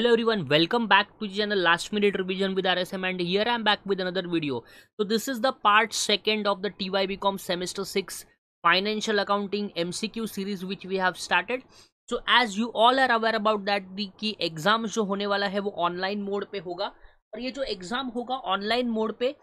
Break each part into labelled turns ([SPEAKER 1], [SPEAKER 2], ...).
[SPEAKER 1] Hello everyone welcome back to channel last minute revision with RSM and here I am back with another video तो this is the part second of the TY com semester six financial accounting MCQ series which we have started so as you all are aware about that the key exam जो होने वाला है वो online mode पर होगा और ये जो एग्जाम होगा ऑनलाइन मोड पर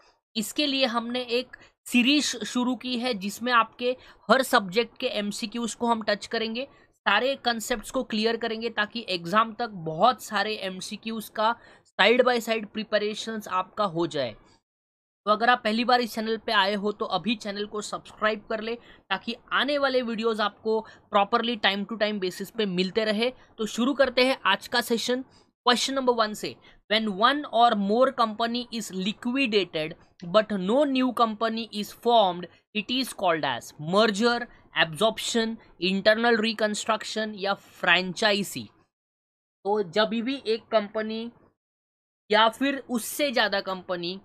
[SPEAKER 1] इसके लिए हमने एक सीरीज शुरू की है जिसमें आपके हर सब्जेक्ट के एम को हम टच करेंगे सारे कंसेप्ट को क्लियर करेंगे ताकि एग्जाम तक बहुत सारे एम का साइड बाय साइड प्रिपरेशन आपका हो जाए तो अगर आप पहली बार इस चैनल पे आए हो तो अभी चैनल को सब्सक्राइब कर ले ताकि आने वाले वीडियोस आपको properly time to time basis पे मिलते रहे तो शुरू करते हैं आज का सेशन क्वेश्चन नंबर वन से व्हेन वन और more company is liquidated but no new company is formed it is called as merger absorption internal reconstruction या फ्रेंचाइजी तो जब भी एक कंपनी या फिर उससे ज़्यादा कंपनी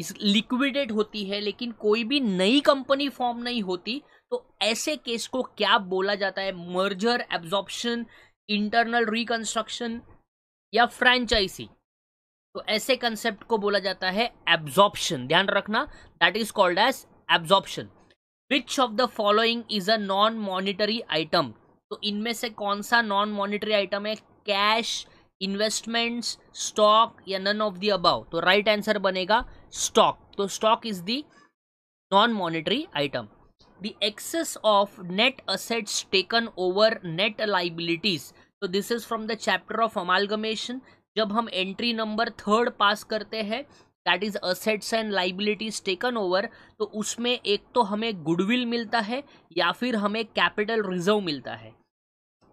[SPEAKER 1] इस लिक्विडेट होती है लेकिन कोई भी नई कंपनी फॉर्म नहीं होती तो ऐसे केस को क्या बोला जाता है मर्जर एब्जॉर्प्शन इंटरनल रिकंस्ट्रक्शन या फ्रेंचाइजी तो ऐसे कंसेप्ट को बोला जाता है एब्जॉर्प्शन ध्यान रखना that is called as absorption which of the following is a non monetary item तो इनमें से कौन सा नॉन मॉनिटरी आइटम है कैश इन्वेस्टमेंट्स स्टॉक या नन ऑफ द अबाउ तो राइट right आंसर बनेगा स्टॉक तो stock is the non monetary item the excess of net assets taken over net liabilities तो this is from the chapter of amalgamation जब हम entry number third pass करते हैं that is assets and liabilities taken over तो उसमें एक तो हमें गुडविल मिलता है या फिर हमें कैपिटल रिजर्व मिलता है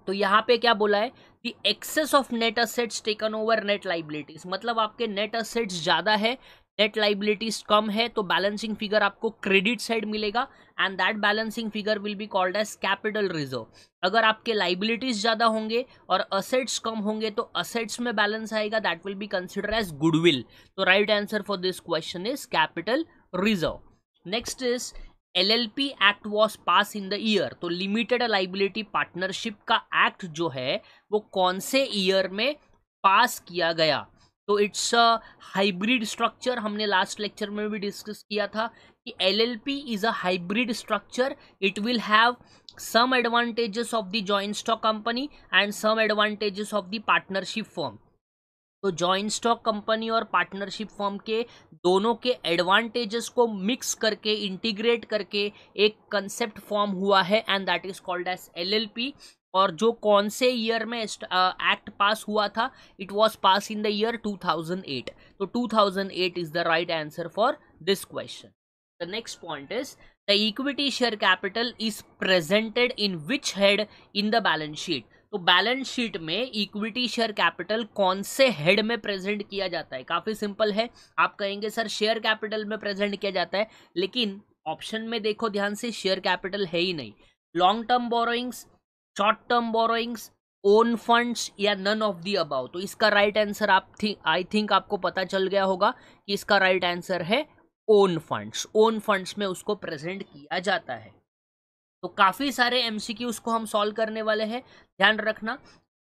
[SPEAKER 1] तो यहाँ पे क्या बोला है कि excess of net assets taken over net liabilities मतलब आपके नेट असेट्स ज़्यादा है नेट लाइबिलिटीज कम है तो बैलेंसिंग फिगर आपको क्रेडिट साइड मिलेगा and that balancing figure will be called as capital reserve अगर आपके लाइबिलिटीज ज़्यादा होंगे और असेट्स कम होंगे तो असेट्स में बैलेंस आएगा that will be consider as goodwill तो right answer for this question is capital reserve next is L L P act was pass in the year तो लिमिटेड लाइबिलिटी पार्टनरशिप का act जो है वो कौन से ईयर में पास किया गया तो इट्स अ हाइब्रिड स्ट्रक्चर हमने लास्ट लेक्चर में भी डिस्कस किया था कि L L P is a hybrid structure it will have some advantages of the joint stock company and some advantages of the partnership form तो joint stock company और partnership form के दोनों के एडवांटेजेस को mix करके integrate करके एक concept form हुआ है and that is called as P और जो कौन से ईयर में एक्ट पास हुआ था it was pass in the year 2008 तो 2008 is the right answer for this question the next point is the equity share capital is presented in which head in the balance sheet तो balance sheet में equity share capital कौन से head में present किया जाता है काफ़ी simple है आप कहेंगे सर शेयर कैपिटल में प्रेजेंट किया जाता है लेकिन ऑप्शन में देखो ध्यान से शेयर कैपिटल है ही नहीं long term borrowings short term borrowings own funds या नन ऑफ दी अबाउ तो इसका राइट right आंसर आप थी आई थिंक आपको पता चल गया होगा कि इसका राइट right आंसर है ओन फंड्स ओन फंड्स में उसको प्रेजेंट किया जाता है तो काफ़ी सारे एम को हम सॉल्व करने वाले हैं ध्यान रखना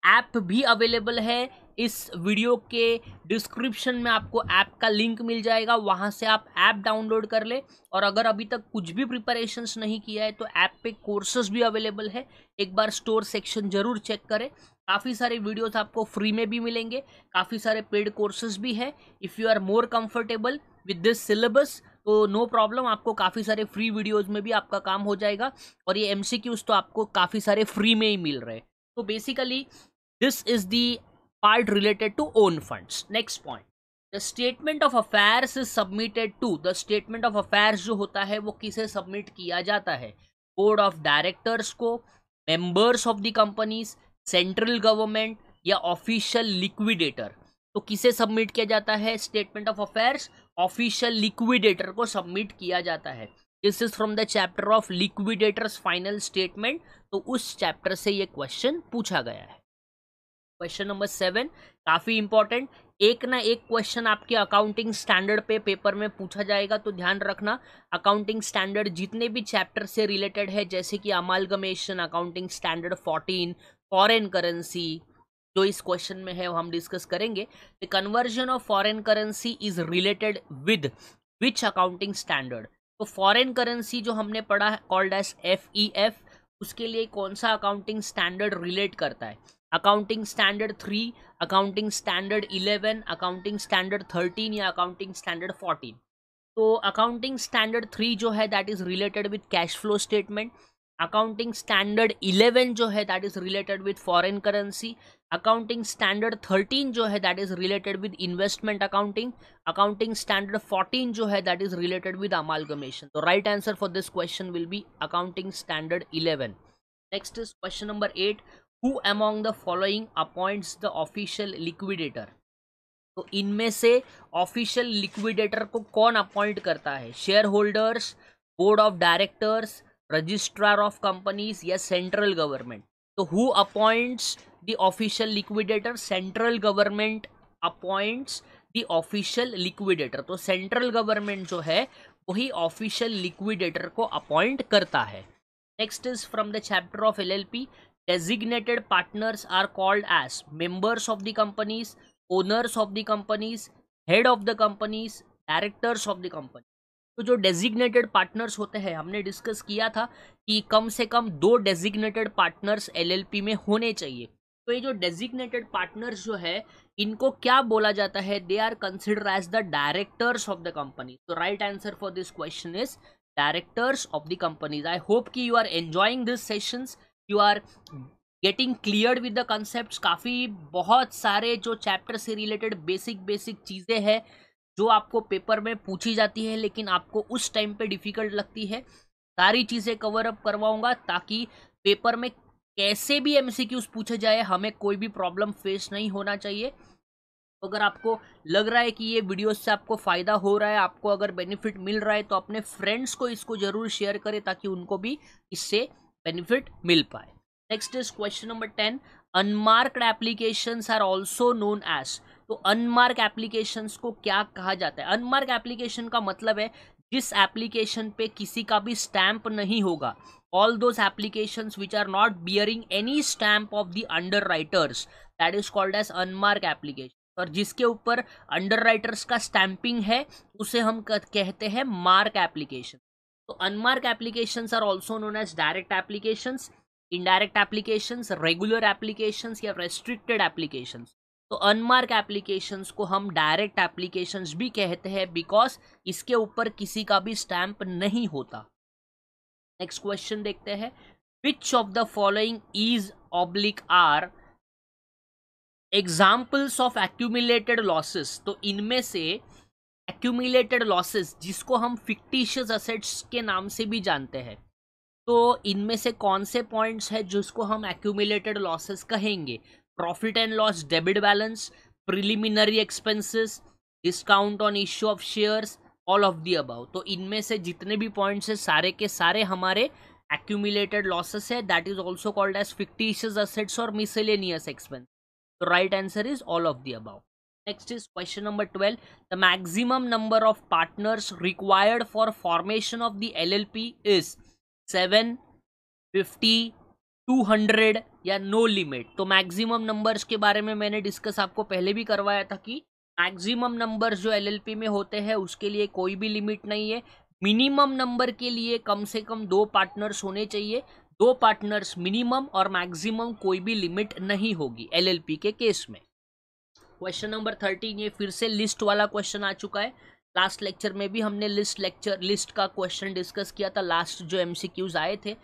[SPEAKER 1] ऐप भी अवेलेबल है इस वीडियो के डिस्क्रिप्शन में आपको ऐप का लिंक मिल जाएगा वहाँ से आप ऐप डाउनलोड कर ले और अगर अभी तक कुछ भी प्रिपरेशंस नहीं किया है तो ऐप पे कोर्सेज भी अवेलेबल है एक बार स्टोर सेक्शन ज़रूर चेक करें काफ़ी सारे वीडियोस आपको फ्री में भी मिलेंगे काफ़ी सारे पेड कोर्सेज भी है if you are more comfortable with this syllabus तो नो प्रॉब्लम आपको काफ़ी सारे फ्री वीडियोज़ में भी आपका काम हो जाएगा और ये एम तो आपको काफ़ी सारे फ्री में ही मिल रहे हैं तो basically This is the part related to own funds. Next point. The statement of affairs is submitted to the statement of affairs जो होता है वो किसे सबमिट किया जाता है बोर्ड ऑफ डायरेक्टर्स को members of the companies central government या ऑफिशियल लिक्विडेटर तो किसे सबमिट किया जाता है statement of affairs official liquidator को सबमिट किया जाता है this is from the chapter of liquidators final statement तो उस चैप्टर से ये क्वेश्चन पूछा गया है क्वेश्चन नंबर सेवन काफ़ी इंपॉर्टेंट एक ना एक क्वेश्चन आपके अकाउंटिंग स्टैंडर्ड पे पेपर में पूछा जाएगा तो ध्यान रखना अकाउंटिंग स्टैंडर्ड जितने भी चैप्टर से रिलेटेड है जैसे कि amalgamation accounting standard fourteen foreign currency जो इस क्वेश्चन में है वो हम डिस्कस करेंगे the conversion of foreign currency is related with which accounting standard तो फॉरेन करेंसी जो हमने पढ़ा called S F E F उसके लिए कौन सा अकाउंटिंग स्टैंडर्ड रिलेट करता है accounting standard three accounting standard eleven accounting standard thirteen या अकाउंटिंग स्टैंडर्ड फोर्टीन तो अकाउंटिंग स्टैंडर्ड थ्री जो है that is related with cash flow statement accounting standard 11 जो है that is related with foreign currency accounting standard 13 जो है that is related with investment accounting accounting standard 14 जो है that is related with amalgamation तो right answer for this question will be accounting standard 11 next is question number eight who among the following appoints the official liquidator तो इनमें से official liquidator को कौन appoint करता है share holders board of directors registrar of companies या central government तो who appoints the official liquidator central government appoints the official liquidator तो सेंट्रल गवर्नमेंट जो है वही ऑफिशियल लिक्विडेटर को अपॉइंट करता है next is from the chapter of LLP designated partners are called as members of the companies owners of the companies head of the companies directors of the company तो जो designated partners होते हैं हमने discuss किया था कि कम से कम दो डेजिग्नेटेड पार्टनर्स एलएलपी में होने चाहिए तो ये जो डेजिग्नेटेड पार्टनर्स जो है इनको क्या बोला जाता है they are consider as the directors of the company तो right answer for this question is directors of the companies I hope कि you are enjoying this sessions you are getting clear with the concept काफ़ी बहुत सारे जो chapter से related basic basic चीज़ें हैं जो आपको पेपर में पूछी जाती है लेकिन आपको उस टाइम पे डिफ़िकल्ट लगती है सारी चीज़ें कवर अप करवाऊंगा ताकि पेपर में कैसे भी एमसीक्यूज पूछे जाए हमें कोई भी प्रॉब्लम फेस नहीं होना चाहिए अगर आपको लग रहा है कि ये वीडियो से आपको फ़ायदा हो रहा है आपको अगर बेनिफिट मिल रहा है तो अपने फ्रेंड्स को इसको ज़रूर शेयर करें ताकि उनको भी इससे बेनिफिट मिल पाए next is question number ten unmarked applications are also known as तो अनमार्क एप्लीकेशन को क्या कहा जाता है अनमार्क एप्लीकेशन का मतलब है जिस एप्लीकेशन पे किसी का भी स्टैम्प नहीं होगा all those application which are not bearing any stamp of the underwriters that is called as unmark application और जिसके ऊपर अंडर राइटर्स का स्टैम्पिंग है उसे हम कहते हैं मार्क एप्लीकेशन तो unmark application are also known as direct application indirect application regular application या रेस्ट्रिक्टेड एप्लीकेशन तो अनमार्क एप्लीकेशंस को हम डायरेक्ट एप्लीकेशंस भी कहते हैं बिकॉज इसके ऊपर किसी का भी स्टैंप नहीं होता नेक्स्ट क्वेश्चन देखते हैं which of the following is oblique are examples of accumulated losses तो इनमें से एक्यूमुलेटेड लॉसेस जिसको हम फिक्टिशियस असेट्स के नाम से भी जानते हैं तो इनमें से कौन से पॉइंट्स है जिसको हम एक्यूमिलेटेड लॉसेस कहेंगे profit and loss debit balance preliminary expenses discount on issue of shares all of the above तो इनमें से जितने भी पॉइंट्स है सारे के सारे हमारे एक्यूमिलेटेड लॉसेस है that is also called as fictitious assets और मिसेलेनियस एक्सपेंस तो right answer is all of the above next is question number twelve the maximum number of partners required for formation of the L L P is seven fifty two hundred या no limit तो maximum numbers के बारे में मैंने discuss आपको पहले भी करवाया था कि मैक्सिमम नंबर्स जो एलएलपी में होते हैं उसके लिए कोई भी लिमिट नहीं है मिनिमम नंबर के लिए कम से कम दो पार्टनर्स होने चाहिए दो पार्टनर्स मिनिमम और मैक्सिमम कोई भी लिमिट नहीं होगी एलएलपी के केस में क्वेश्चन नंबर थर्टीन ये फिर से लिस्ट वाला क्वेश्चन आ चुका है लास्ट लेक्चर में भी हमने लिस्ट लेक्चर लिस्ट का क्वेश्चन डिस्कस किया था लास्ट जो एमसीक्यूज आए थे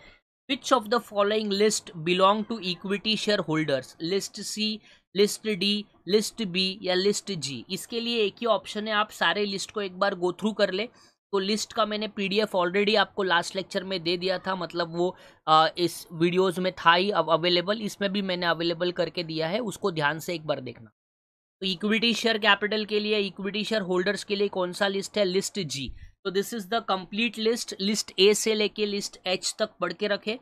[SPEAKER 1] which of the following list belong to equity shareholders list c list D list B या लिस्ट जी इसके लिए एक ही ऑप्शन है आप सारे लिस्ट को एक बार गो थ्रू कर ले तो लिस्ट का मैंने पीडीएफ ऑलरेडी आपको लास्ट लेक्चर में दे दिया था मतलब वो आ, इस वीडियोस में था ही अब अवेलेबल इसमें भी मैंने अवेलेबल करके दिया है उसको ध्यान से एक बार देखना तो इक्विटी शेयर कैपिटल के लिए इक्विटी शेयर होल्डर्स के लिए कौन सा लिस्ट है लिस्ट जी तो this is the complete list list A से लेके लिस्ट एच तक पढ़ के रखे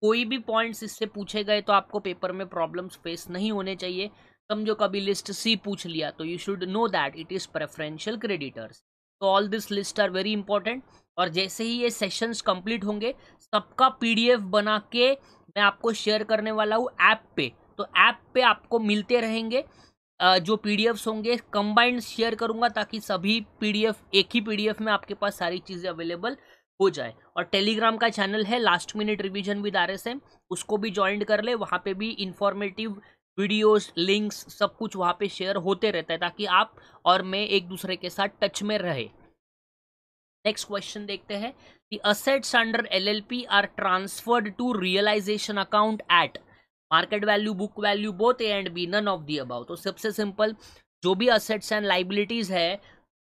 [SPEAKER 1] कोई भी पॉइंट्स इससे पूछे गए तो आपको पेपर में प्रॉब्लम्स फेस नहीं होने चाहिए समझो कभी लिस्ट सी पूछ लिया तो you should know that it is preferential creditors तो all this list are very important और जैसे ही ये सेशंस कंप्लीट होंगे सबका पीडीएफ बना के मैं आपको शेयर करने वाला हूँ ऐप पे तो ऐप पे आपको मिलते रहेंगे जो पी होंगे कंबाइंड शेयर करूंगा ताकि सभी पी एक ही पी में आपके पास सारी चीज़ें अवेलेबल हो जाए और टेलीग्राम का चैनल है last minute revision with R S उसको भी ज्वाइन कर ले वहाँ पे भी इंफॉर्मेटिव वीडियोस लिंक्स सब कुछ वहाँ पे शेयर होते रहता है ताकि आप और मैं एक दूसरे के साथ टच में रहे नेक्स्ट क्वेश्चन देखते हैं the assets under LLP are transferred to realization account at market value book value both A and B none of the above तो सबसे सिंपल जो भी असेट्स एंड लाइबिलिटीज है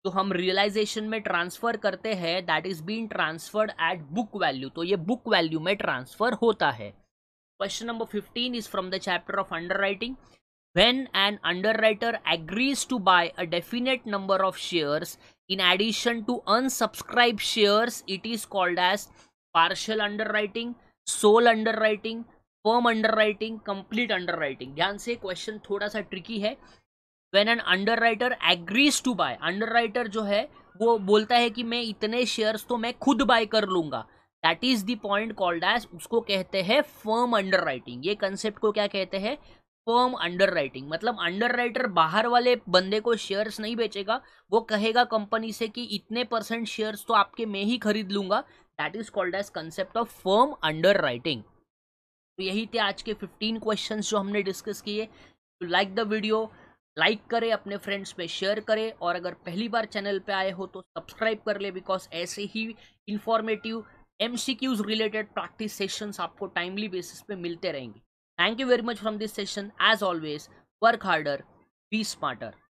[SPEAKER 1] तो हम रियलाइजेशन में ट्रांसफर करते हैं that is been transferred at book value तो ये बुक वैल्यू में ट्रांसफर होता है question number fifteen is from the chapter of underwriting when an underwriter agrees to buy a definite number of shares in addition to unsubscribe shares it is called as partial underwriting sole underwriting firm underwriting complete underwriting ध्यान से क्वेश्चन थोड़ा सा tricky है when an underwriter agrees to buy underwriter जो है वो बोलता है कि मैं इतने शेयर्स तो मैं खुद बाय कर लूंगा that is the point called as उसको कहते हैं फर्म अंडर राइटिंग ये कंसेप्ट को क्या कहते हैं फर्म अंडर राइटिंग मतलब अंडर राइटर बाहर वाले बंदे को शेयर्स नहीं बेचेगा वो कहेगा कंपनी से कि इतने परसेंट शेयर्स तो आपके मैं ही खरीद लूंगा that is called as concept of firm underwriting तो यही थे आज के 15 क्वेश्चंस जो हमने डिस्कस किए तो लाइक द वीडियो लाइक करें अपने फ्रेंड्स में शेयर करें और अगर पहली बार चैनल पे आए हो तो सब्सक्राइब कर ले बिकॉज ऐसे ही informative M related practice sessions आपको टाइमली बेसिस पे मिलते रहेंगे thank you very much from this session as always work harder be smarter